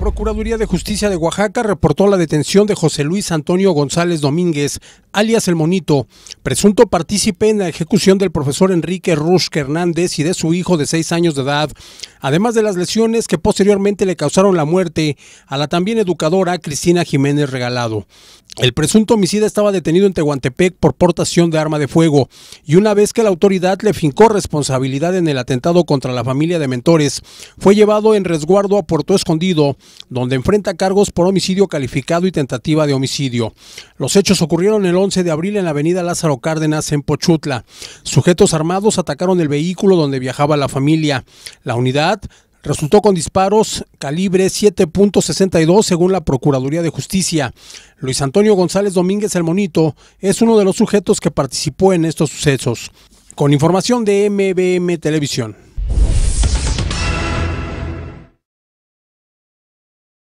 Procuraduría de Justicia de Oaxaca reportó la detención de José Luis Antonio González Domínguez, alias El Monito, presunto partícipe en la ejecución del profesor Enrique Rusque Hernández y de su hijo de seis años de edad, además de las lesiones que posteriormente le causaron la muerte a la también educadora Cristina Jiménez Regalado. El presunto homicida estaba detenido en Tehuantepec por portación de arma de fuego y una vez que la autoridad le fincó responsabilidad en el atentado contra la familia de Mentores, fue llevado en resguardo a Puerto Escondido, donde enfrenta cargos por homicidio calificado y tentativa de homicidio. Los hechos ocurrieron el 11 de abril en la avenida Lázaro Cárdenas en Pochutla. Sujetos armados atacaron el vehículo donde viajaba la familia. La unidad resultó con disparos calibre 7.62 según la Procuraduría de Justicia. Luis Antonio González Domínguez el Monito es uno de los sujetos que participó en estos sucesos. Con información de MBM Televisión.